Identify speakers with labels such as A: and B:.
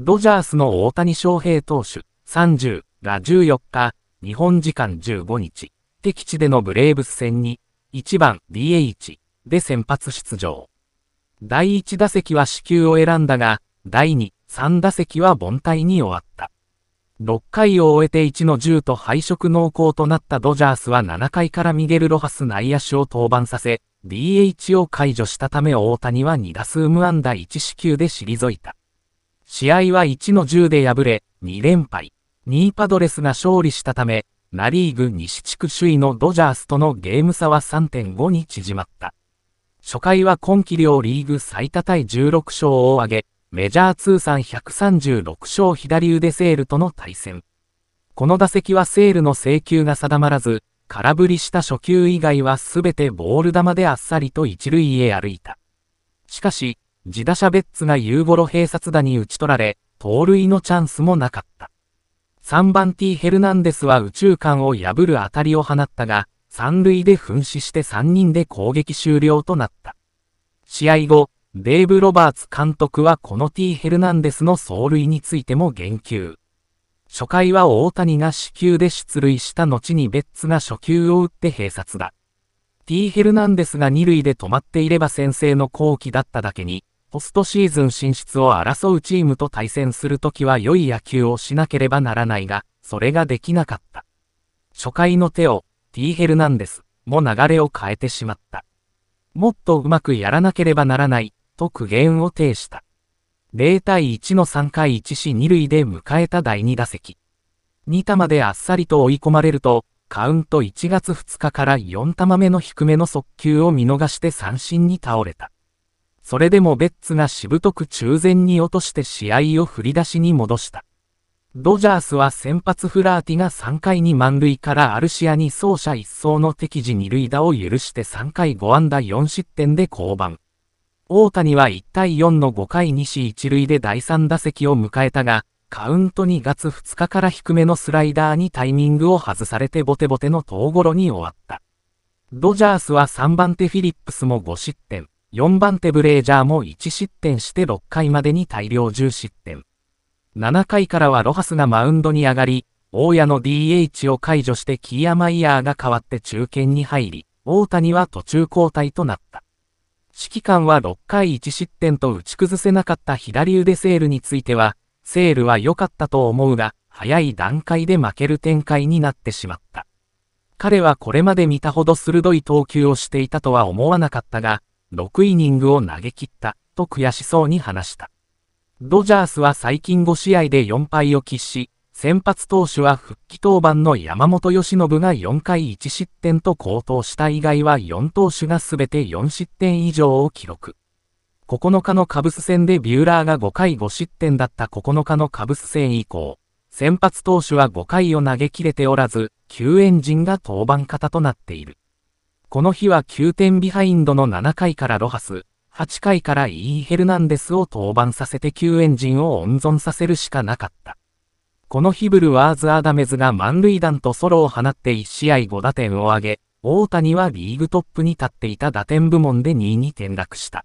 A: ドジャースの大谷翔平投手30が14日、日本時間15日、敵地でのブレーブス戦に、1番 DH で先発出場。第1打席は死球を選んだが、第2、3打席は凡退に終わった。6回を終えて1の10と敗色濃厚となったドジャースは7回からミゲル・ロハス内野手を登板させ、DH を解除したため大谷は2打数無安打1死球で退いた。試合は1の10で敗れ、2連敗。2位パドレスが勝利したため、ナリーグ西地区首位のドジャースとのゲーム差は3.5に縮まった。初回は今季両リーグ最多対16勝を挙げ、メジャー通算136勝左腕セールとの対戦。この打席はセールの請求が定まらず、空振りした初球以外はすべてボール球であっさりと一塁へ歩いた。しかし、自打者ベッツがユーゴロ併殺打に打ち取られ、盗塁のチャンスもなかった。3番 T ヘルナンデスは宇宙間を破る当たりを放ったが、3塁で噴死して3人で攻撃終了となった。試合後、デーブ・ロバーツ監督はこの T ヘルナンデスの走塁についても言及。初回は大谷が死球で出塁した後にベッツが初球を打って併殺だ。T ヘルナンデスが2塁で止まっていれば先制の後期だっただけに、ポストシーズン進出を争うチームと対戦するときは良い野球をしなければならないが、それができなかった。初回の手を、T ヘルナンデスも流れを変えてしまった。もっとうまくやらなければならない、と苦言を呈した。0対1の3回1死2塁で迎えた第2打席。2玉であっさりと追い込まれると、カウント1月2日から4玉目の低めの速球を見逃して三振に倒れた。それでもベッツがしぶとく中前に落として試合を振り出しに戻した。ドジャースは先発フラーティが3回に満塁からアルシアに走者一掃の敵地二塁打を許して3回5安打4失点で降板。大谷は1対4の5回西1塁で第3打席を迎えたが、カウント2月2日から低めのスライダーにタイミングを外されてボテボテの遠頃に終わった。ドジャースは3番手フィリップスも5失点。4番手ブレージャーも1失点して6回までに大量10失点。7回からはロハスがマウンドに上がり、大谷の DH を解除してキーヤマイヤーが代わって中堅に入り、大谷は途中交代となった。指揮官は6回1失点と打ち崩せなかった左腕セールについては、セールは良かったと思うが、早い段階で負ける展開になってしまった。彼はこれまで見たほど鋭い投球をしていたとは思わなかったが、6イニングを投げ切ったと悔しそうに話した。ドジャースは最近5試合で4敗を喫し、先発投手は復帰登板の山本由伸が4回1失点と好投した以外は4投手が全て4失点以上を記録。9日のカブス戦でビューラーが5回5失点だった9日のカブス戦以降、先発投手は5回を投げ切れておらず、救援陣が登板型となっている。この日は9点ビハインドの7回からロハス、8回からイーヘルナンデスを登板させて救援陣を温存させるしかなかった。この日ブルワーズ・アダメズが満塁弾とソロを放って1試合5打点を挙げ、大谷はリーグトップに立っていた打点部門で2位に転落した。